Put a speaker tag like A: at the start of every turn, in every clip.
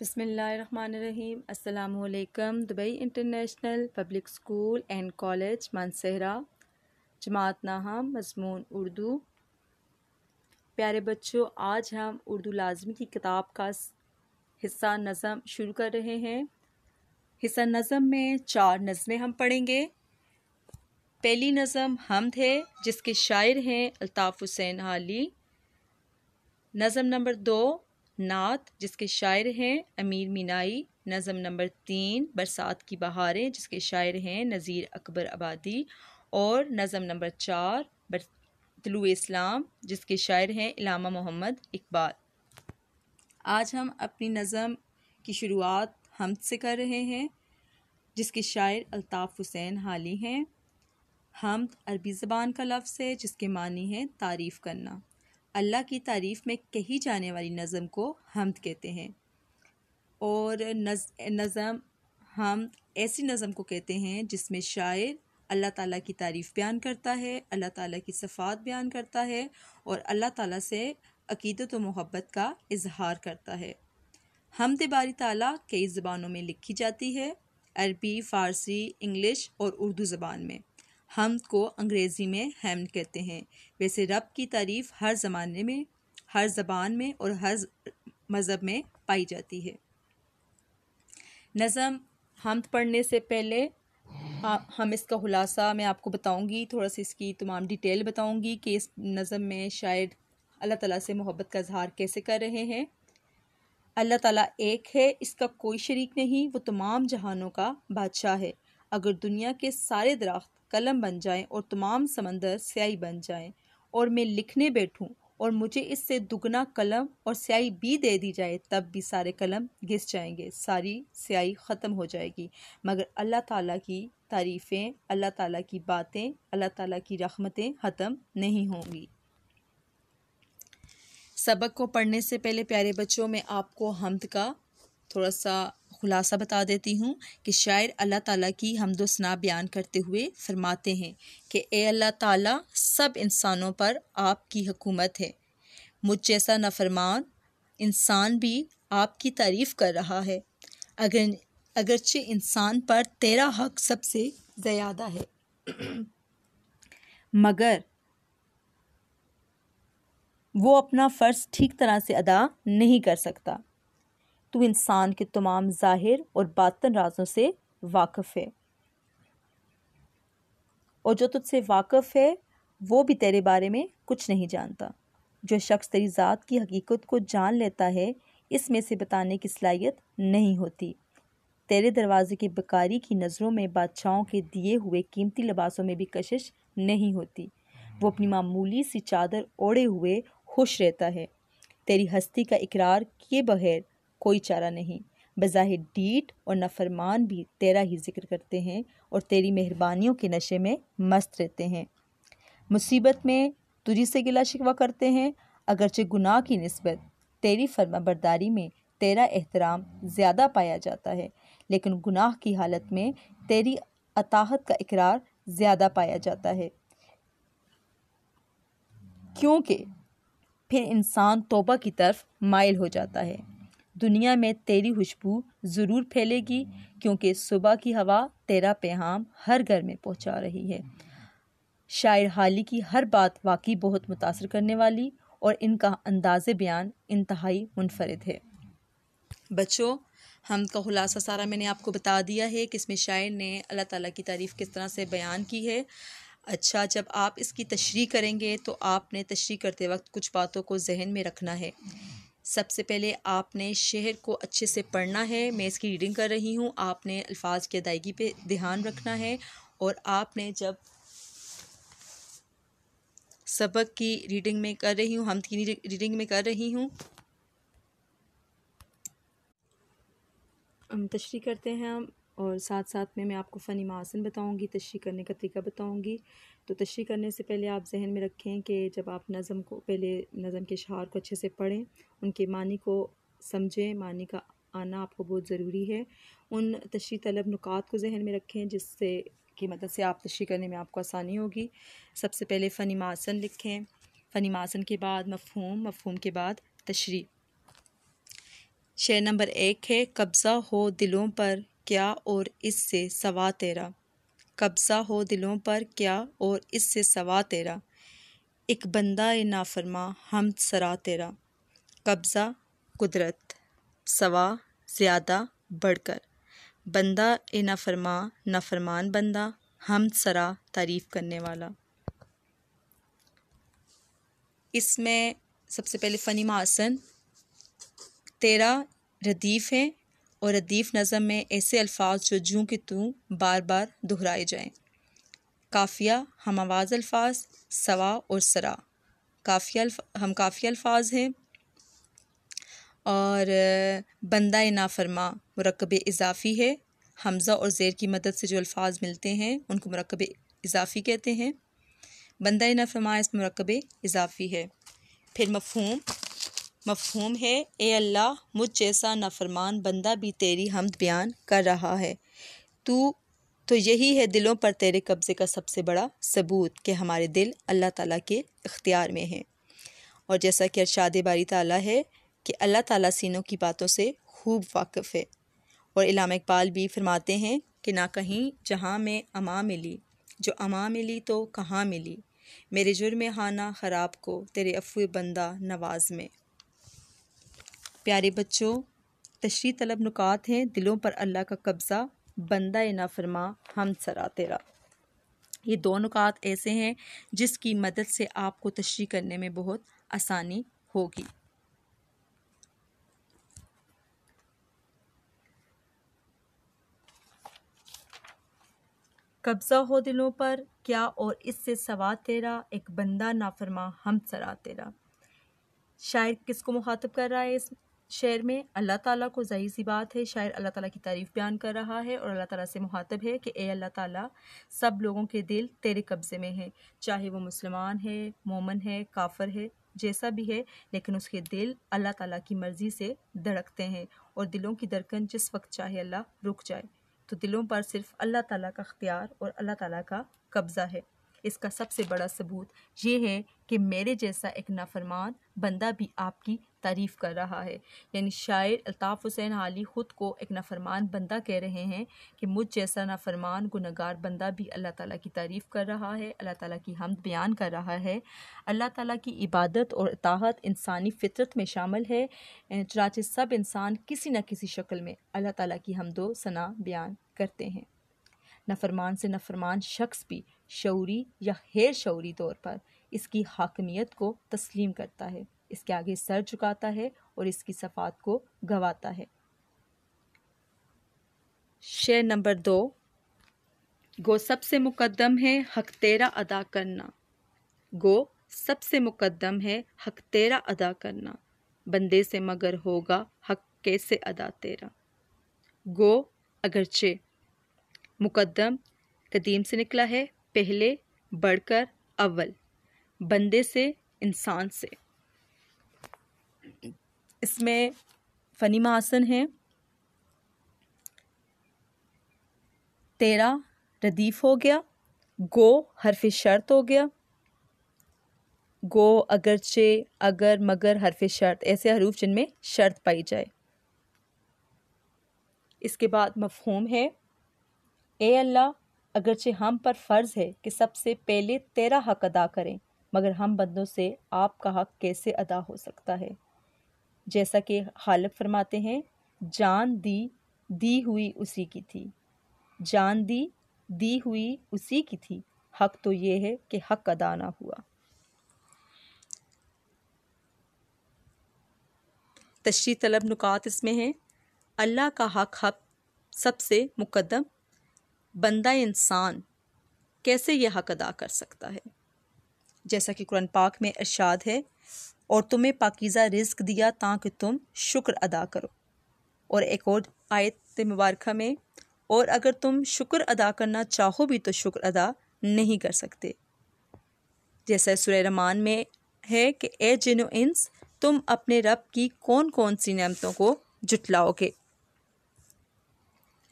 A: बिसमीम अल्लाम Dubai international public school and college Mansehra जमात नाहम मजमून उर्दू प्यारे बच्चों आज हम उर्दू लाजमी की किताब का हिस्सा नज़म शुरू कर रहे हैं हिस्सा नज़म में चार नज़में हम पढ़ेंगे पहली नज़म हम थे जिसके शायर हैं अल्ताफ़ हुसैन हाली नज़म नंबर दो नात जिसके शायर हैं अमीर मीनाई नज़म नंबर तीन बरसात की बहारें जिसके शायर हैं नज़ीर अकबर आबादी और नज़म नंबर चार बर तलु इस्लाम जिसके शायर हैं इलामा मोहम्मद इकबाल आज हम अपनी नज़म की शुरुआत हम से कर रहे हैं जिसके शायर अल्ताफ़ हुसैन हाली हैं हमद अरबी ज़बान का लफ्ज़ है जिसके मानी है तारीफ़ करना अल्लाह की तारीफ़ में कही जाने वाली नज़म को हमद कहते हैं और नज़ नज़म हम ऐसी नज़म को कहते हैं जिसमें शायर अल्लाह ताला की तारीफ़ बयान करता है अल्लाह ताला की सफ़ात बयान करता है और अल्लाह ताला से अकीदत व मोहब्बत का इजहार करता है हमद बारी ताला कई ज़बानों में लिखी जाती है अरबी फ़ारसी इंग्लिश और उर्दू ज़बान में हम को अंग्रेज़ी में हैम कहते हैं वैसे रब की तारीफ़ हर ज़माने में हर ज़बान में और हर मज़हब में पाई जाती है नज़म हम पढ़ने से पहले आ, हम इसका खुलासा मैं आपको बताऊंगी थोड़ा सा इसकी तमाम डिटेल बताऊंगी कि इस नज़म में शायद अल्लाह ताला से मोहब्बत का इजहार कैसे कर रहे हैं अल्लाह ताला एक है इसका कोई शरीक नहीं वो तमाम जहानों का बादशाह है अगर दुनिया के सारे दरख्त कलम बन जाएं और तमाम समंदर स्याही बन जाएं और मैं लिखने बैठूं और मुझे इससे दुगना कलम और स्याही भी दे दी जाए तब भी सारे कलम घिस जाएंगे सारी स्याही ख़त्म हो जाएगी मगर अल्लाह ताला की तारीफ़ें अल्लाह ताला की बातें अल्लाह ताला की रहमतें ख़त्म नहीं होंगी सबक को पढ़ने से पहले प्यारे बच्चों में आपको हमद का थोड़ा सा खुलासा बता देती हूँ कि शायर अल्लाह ताला की हमदोसना बयान करते हुए फरमाते हैं कि ए अल्लाह ताला सब इंसानों पर आपकी हुकूमत है मुझ जैसा नफरमान इंसान भी आपकी तारीफ़ कर रहा है अगर अगरचे इंसान पर तेरा हक सबसे ज़्यादा है मगर वो अपना फ़र्ज़ ठीक तरह से अदा नहीं कर सकता तू इंसान के तमाम ज़ाहिर और बातन राजों से वाकफ है और जो तुझसे वाकफ है वो भी तेरे बारे में कुछ नहीं जानता जो शख्स तेरी ज़ात की हकीकत को जान लेता है इसमें से बताने की सलाहियत नहीं होती तेरे दरवाजे के बकारी की नज़रों में बादशाहों के दिए हुए कीमती लिबासों में भी कशिश नहीं होती वो अपनी मामूली सी चादर ओढ़े हुए खुश रहता है तेरी हस्ती का इकरार किए बगैर कोई चारा नहीं बज़ाहिर डीट और नफरमान भी तेरा ही जिक्र करते हैं और तेरी मेहरबानियों के नशे में मस्त रहते हैं मुसीबत में तुझी से गिला शिकवा करते हैं अगरचे गुनाह की नस्बत तेरी फर्मा बरदारी में तेरा एहतराम ज़्यादा पाया जाता है लेकिन गुनाह की हालत में तेरी अताहत का इकरार ज़्यादा पाया जाता है क्योंकि फिर इंसान तोबा की तरफ माइल हो जाता है दुनिया में तेरी खुशबू ज़रूर फैलेगी क्योंकि सुबह की हवा तेरा पैगाम हर घर में पहुंचा रही है शायर हाली की हर बात वाकई बहुत मुतासर करने वाली और इनका अंदाज बयान इंतहाई मुनफरद है बच्चों हम का खुलासा सारा मैंने आपको बता दिया है कि इसमें शायर ने अल्लाह ताला की तारीफ़ किस तरह से बयान की है अच्छा जब आप इसकी तशरी करेंगे तो आपने तशरी करते वक्त कुछ बातों को जहन में रखना है सबसे पहले आपने शेर को अच्छे से पढ़ना है मैं इसकी रीडिंग कर रही हूँ आपने अल्फाज की अदायगी पे ध्यान रखना है और आपने जब सबक की रीडिंग में कर रही हूँ हम की रीडिंग में कर रही हूँ हम तशरी करते हैं हम और साथ साथ में मैं आपको फ़नी मासन बताऊँगी तशरी करने का तरीका बताऊँगी तो तशरी करने से पहले आप जहन में रखें कि जब आप नज़म को पहले नज़म के शहार को अच्छे से पढ़ें उनके मानी को समझें मानी का आना आपको बहुत ज़रूरी है उन तशरी तलब नुकात को जहन में रखें जिससे की मदद से आप तशरी करने में आपको आसानी होगी सबसे पहले फ़नी मासन लिखें फ़नी मासन के बाद मफहूम मफहूम के बाद तशरी शेर नंबर एक है कब्ज़ा हो दिलों पर क्या और इससे सवा तेरा कब्ज़ा हो दिलों पर क्या और इससे सवा तेरा एक बंदा ए नाफरमा हम सरा तेरा कब्ज़ा कुदरत सवा ज़्यादा बढ़कर बंदा ए नाफरमा नाफरमान बंदा हम सरा तारीफ़ करने वाला इसमें सबसे पहले फ़नी मासन तेरा रदीफ़ है और अदीफ नज़म में ऐसे अल्फाज जो जूँ कि तू बार बार दोहराए जाएँ काफिया हम आवाज़ अल्फाज सवा और सरा काफिया हम काफिया अल्फाज हैं और बंदा नाफरमा मरकब इजाफ़ी है हमज़ा और ज़ेर की मदद से जो अल्फाज मिलते हैं उनको मरकब इजाफ़ी कहते हैं बंदा नाफरमा इसमें मरकब इजाफ़ी है फिर मफहम मफहूम है ए अल्लाह मुझ जैसा नाफरमान बंदा भी तेरी हमद बयान कर रहा है तू तो यही है दिलों पर तेरे कब्ज़े का सबसे बड़ा सबूत कि हमारे दिल अल्लाह ताला के इख्तियार में हैं और जैसा कि अरशाद बारी ताला है कि अल्लाह ताला सीनों की बातों से खूब वाकफ़ है और इलाम इकबाल भी फरमाते हैं कि ना कहीं जहाँ में अमां मिली जो अमां मिली तो कहाँ मिली मेरे जुर्म हाना ख़राब को तेरे अफू बंदा नवाज में प्यारे बच्चों तशरी तलब नुकात हैं दिलों पर अल्लाह का कब्ज़ा बंदा फरमा हम सरा तेरा ये दो नुकात ऐसे हैं जिसकी मदद से आपको तशरी करने में बहुत आसानी होगी कब्ज़ा हो दिलों पर क्या और इससे सवा तेरा एक बंदा नाफरमा हम सरा तेरा शायर किसको मुखातब कर रहा है इस शेर में अल्लाह ताला को ज़ाहिर सी बात है शायर अल्लाह ताला की तारीफ़ बयान कर रहा है और अल्लाह ताला से मुहातब है कि ए अल्लाह ताला सब लोगों के दिल तेरे कब्ज़े में है चाहे वो मुसलमान है मोमन है काफर है जैसा भी है लेकिन उसके दिल अल्लाह ताला की मर्ज़ी से धड़कते हैं और दिलों की धड़कन जिस वक्त चाहे अल्लाह रुक जाए तो दिलों पर सिर्फ अल्लाह ताला का अख्तियार और अल्लाह ताला का कब्ज़ा है इसका सबसे बड़ा सबूत ये है कि मेरे जैसा एक नाफरमान बंदा भी आपकी तारीफ़ कर रहा है यानी शायर अल्ताफ़ हुसैन आली ख़ुद को एक नाफरमान बंदा कह रहे हैं कि मुझ जैसा नाफरमान गुनागार बंदा भी अल्लाह ताला की तारीफ़ कर रहा है अल्लाह ताला की हमद बयान कर रहा है अल्लाह ताला की इबादत और अताहत इंसानी फितरत में शामिल है चराचे सब इंसान किसी न किसी शक्ल में अल्लाह ताला की हमदो सना बयान करते हैं नफरमान से नफरमान शख्स भी शौरी या गैर शौरी तौर पर इसकी हाकमियत को तस्लीम करता है इसके आगे सर झुकाता है और इसकी सफात को गवाता है शेर नंबर दो गो सबसे मुकदम है हक तेरा अदा करना गो सबसे मुकदम है हक तेरा अदा करना बंदे से मगर होगा हक कैसे अदा तेरा गो अगरचे मुकदम कदीम से निकला है पहले बढ़कर अव्वल बंदे से इंसान से इसमें फनीमा आसन है तेरा रदीफ हो गया गो हरफ शर्त हो गया गो अगरचे अगर मगर हरफ शर्त ऐसे हरूफ जिनमें शर्त पाई जाए इसके बाद मफहूम है ए अल्लाह अगरचे हम पर फ़र्ज़ है कि सबसे पहले तेरा हक अदा करें मगर हम बंदों से आपका हक कैसे अदा हो सकता है जैसा कि हालक फरमाते हैं जान दी दी हुई उसी की थी जान दी दी हुई उसी की थी हक तो ये है कि हक अदा ना हुआ तश्री तलब नुकात इसमें हैं अल्लाह का हक हक सबसे मुकदम बंदा इंसान कैसे यह हक अदा कर सकता है जैसा कि कुरान पाक में अर्शाद है और तुम्हें पाकिज़ा रिस्क दिया ताकि तुम शुक्र अदा करो और एक और आयत मुबारक में और अगर तुम शुक्र अदा करना चाहो भी तो शुक्र अदा नहीं कर सकते जैसा सुरह रमान में है कि ए जिनो इंस तुम अपने रब की कौन कौन सी नमतों को जुटलाओगे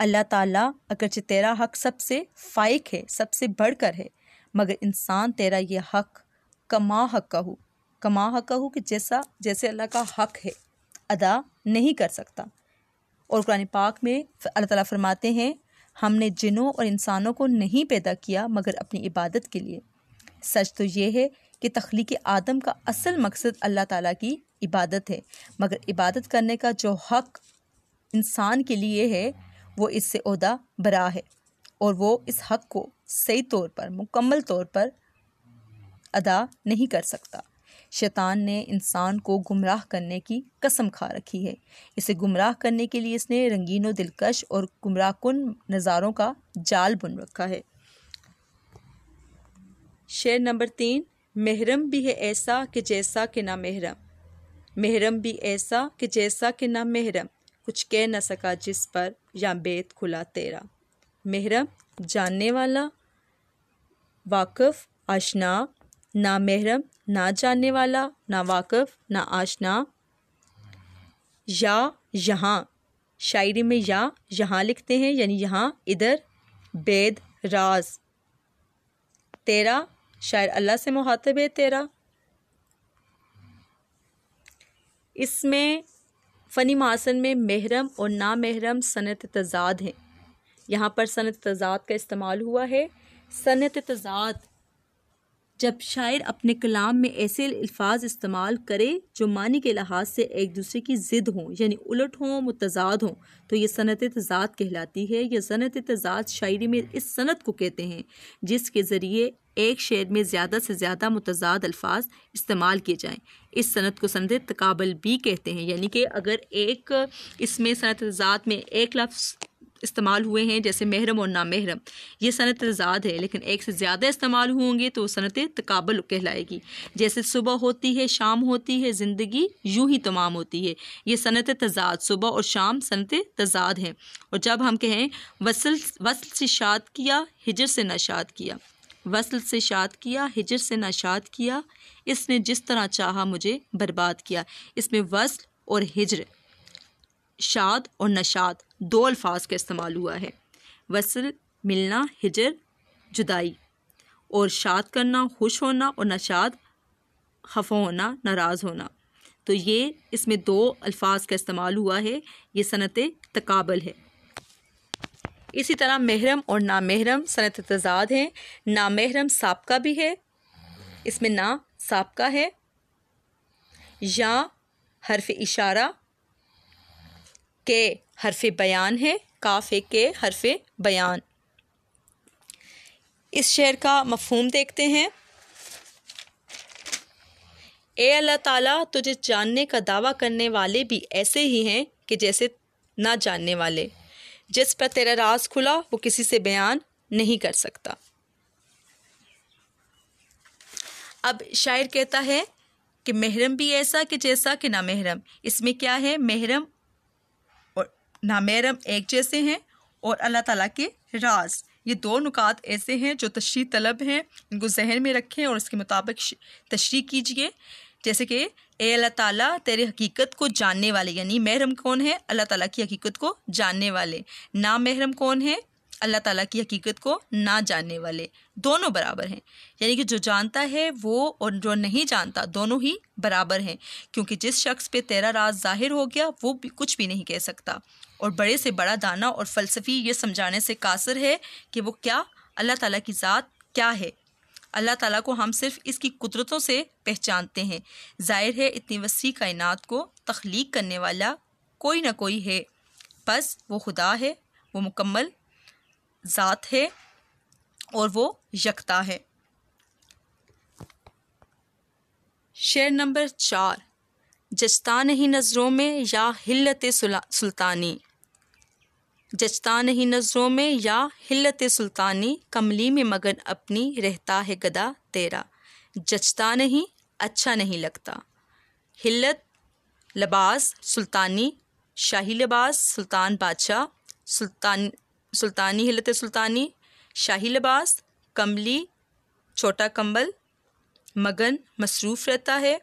A: अल्लाह ताला जो तेरा हक सबसे फ़ाइक है सबसे बढ़कर है मगर इंसान तेरा ये हक कमा हक का हो कमा हकहू कि जैसा जैसे अल्लाह का हक है अदा नहीं कर सकता और कुरान पाक में अल्लाह ताला फरमाते हैं हमने जिनों और इंसानों को नहीं पैदा किया मगर अपनी इबादत के लिए सच तो ये है कि तख्लीक आदम का असल मकसद अल्लाह ताला की इबादत है मगर इबादत करने का जो हक इंसान के लिए है वो इससे उदा बरा है और वो इस हक को सही तौर पर मुकम्मल तौर पर अदा नहीं कर सकता शैतान ने इंसान को गुमराह करने की कसम खा रखी है इसे गुमराह करने के लिए इसने रंगीन और दिलकश और गुमराह कन नज़ारों का जाल बुन रखा है शेर नंबर तीन महरम भी है ऐसा कि जैसा कि ना महरम महरम भी ऐसा कि जैसा कि ना महरम कुछ कह न सका जिस पर या बेत खुला तेरा महरम जानने वाला वाकफ़ आशना ना महरम ना जानने वाला ना वाकफ़ ना आशना या यहाँ शायरी में या यहाँ लिखते हैं यानी यहाँ इधर बेद राज तेरा शायर अल्लाह से मुहातब है तेरा इसमें फ़नी मासन में महरम और ना महरम सनत तजाद हैं यहाँ पर सनत तजाद का इस्तेमाल हुआ है सनत तजाद जब शायर अपने कलाम में ऐसे अल्फाज इस्तेमाल करे जो मानी के लिहाज से एक दूसरे की ज़िद हों यानी उलट हों मुतजाद हों तो ये सनत तजाद कहलाती है यह सनत तजाद शायरी में इस सनत को कहते हैं जिसके ज़रिए एक शेर में ज़्यादा से ज़्यादा मुतजाद अल्फाज इस्तेमाल किए जाएँ इस सनत को सनत तकबल भी कहते हैं यानी कि अगर एक इसमें सनत तजाद में एक लफ्स इस्तेमाल हुए हैं जैसे महरम और नामहरम ये सनत आज़ाद है लेकिन एक से ज़्यादा इस्तेमाल होंगे तो सनत तकबल कहलाएगी जैसे सुबह होती है शाम होती है ज़िंदगी यूँ ही तमाम होती है ये सनत तजाद सुबह और शाम सनत तजाद हैं और जब हम कहें वसल वसल से शाद किया हिजर से नशाद किया वसल से शाद किया हिजर से नाशाद किया इसने जिस तरह चाहा मुझे बर्बाद किया इसमें वसल और हिजर शाद और नशाद दो अल्फाज का इस्तेमाल हुआ है वसल मिलना हिजर जुदाई और शाद करना खुश होना और नशाद खफ होना नाराज़ होना तो ये इसमें दो अल्फाज का इस्तेमाल हुआ है ये सनत तकाबल है इसी तरह महरम और नामहरम सनत तजाद हैं ना महरम सबका भी है इसमें ना सबका है या हरफ इशारा के हरफ बयान है काफ़ एक के हरफ बयान इस शेर का मफहम देखते हैं ए अल्लाह ताला तुझे जानने का दावा करने वाले भी ऐसे ही हैं कि जैसे ना जानने वाले जिस पर तेरा राज खुला वो किसी से बयान नहीं कर सकता अब शायर कहता है कि महरम भी ऐसा कि जैसा कि ना महरम इसमें क्या है महरम ना महरम एक जैसे हैं और अल्लाह ताला के राज ये दो नुकात ऐसे हैं जो तशरी तलब हैं इनको जहन में रखें और इसके मुताबिक तशरी कीजिए जैसे कि ए अल्लाह ताला तेरे हकीकत को जानने वाले यानी महरम कौन है अल्लाह ताला की हकीकत को जानने वाले ना महरम कौन है अल्लाह ताला की हकीकत को ना जानने वाले दोनों बराबर हैं यानी कि जो जानता है वो और जो नहीं जानता दोनों ही बराबर हैं क्योंकि जिस शख्स पे तेरा राज जाहिर हो गया वो भी कुछ भी नहीं कह सकता और बड़े से बड़ा दाना और फ़लसफ़ी ये समझाने से कासर है कि वो क्या अल्लाह ताला की ज़ात क्या है अल्लाह ताला को हम सिर्फ इसकी कुदरतों से पहचानते हैं जाहिर है इतनी वसी कायनात को तख्लीक करने वाला कोई ना कोई है बस वो खुदा है वो मुकम्मल ज़ात है और वो यकता है शेर नंबर चार जस्ता नहीं नज़रों में या हिलत सुल्तानी जचता नहीं नजरों में या हिलत सुल्तानी कमली में मगन अपनी रहता है गदा तेरा जचता नहीं अच्छा नहीं लगता हिलत लबास सुल्तानी शाही लबास सुल्तान बादशाह सुल्तान सुल्तानी हिलत सुल्तानी शाही लबास कमली छोटा कंबल मगन मसरूफ़ रहता है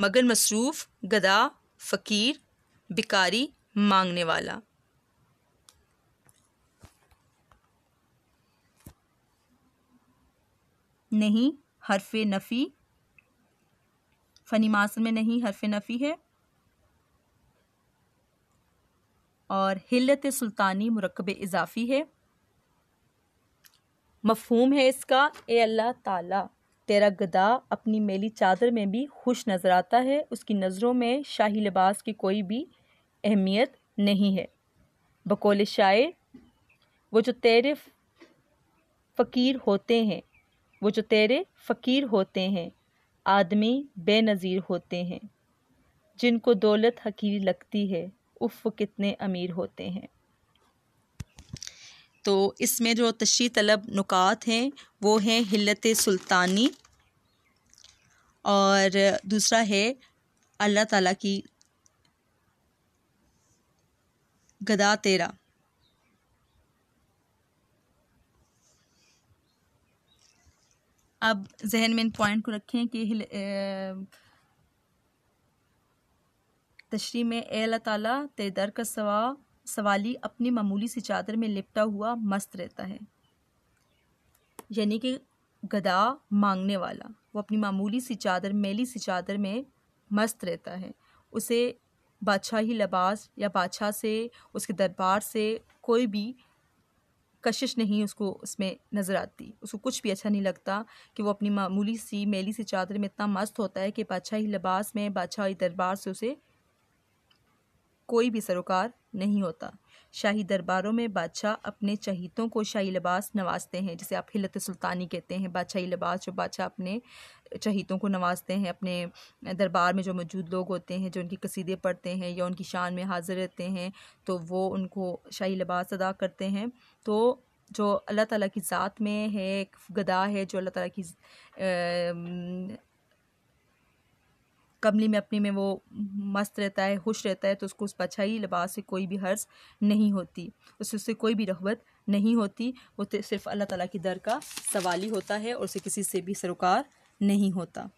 A: मगन मसरूफ़ गदा फ़कीर बिकारी मांगने वाला नहीं हरफ नफ़ी फ़नी मास में नहीं हरफ नफ़ी है और हिलत सुल्तानी मरकब इजाफ़ी है मफहूम है इसका ए अल्लाह ताला तेरा गदा अपनी मेली चादर में भी खुश नज़र आता है उसकी नज़रों में शाही लिबास की कोई भी अहमियत नहीं है बकोल शायर वो जो तेरे फ़कीर होते हैं वो जो तेरे फ़कीर होते हैं आदमी बेनज़ीर होते हैं जिनको दौलत हकीर लगती है उफ़ कितने अमीर होते हैं तो इसमें जो तशी तलब नुकात हैं वो हैं हिलत सुल्तानी और दूसरा है अल्लाह ताला की गदा तेरा अब जहन में इन पॉइंट को रखें कि तशरी में अल्लाह तेरे दर का सवा सवाली अपनी मामूली सी चादर में लिपटा हुआ मस्त रहता है यानी कि गदा मांगने वाला वो अपनी मामूली सी चादर मेली सी चादर में मस्त रहता है उसे बादशाही लबास या बादशाह से उसके दरबार से कोई भी कशिश नहीं उसको उसमें नज़र आती उसको कुछ भी अच्छा नहीं लगता कि वो अपनी मामूली सी मेली सी चादर में इतना मस्त होता है कि ही लिबास में बादशाह दरबार से उसे कोई भी सरोकार नहीं होता शाही दरबारों में बादशाह अपने चहितों को शाही लिबास नवाजते हैं जिसे आप हिलत सुल्तानी कहते हैं बादशाही लिबास जो बादशाह अपने चहितों को नवाजते हैं अपने दरबार में जो मौजूद लोग होते हैं जो उनकी कसीदे पढ़ते हैं या उनकी शान में हाजिर रहते हैं तो वो उनको शाही लिबास अदा करते हैं तो जो अल्लाह ताला की ज़ात में है एक गदा है जो अल्लाह ताला की कमली में अपने में वो मस्त रहता है खुश रहता है तो उसको उस पछाई लिबास से कोई भी हर्ज नहीं होती उससे उससे कोई भी रहबत नहीं होती वो सिर्फ़ अल्लाह ताला की दर का सवाली होता है और उसे किसी से भी सरोकार नहीं होता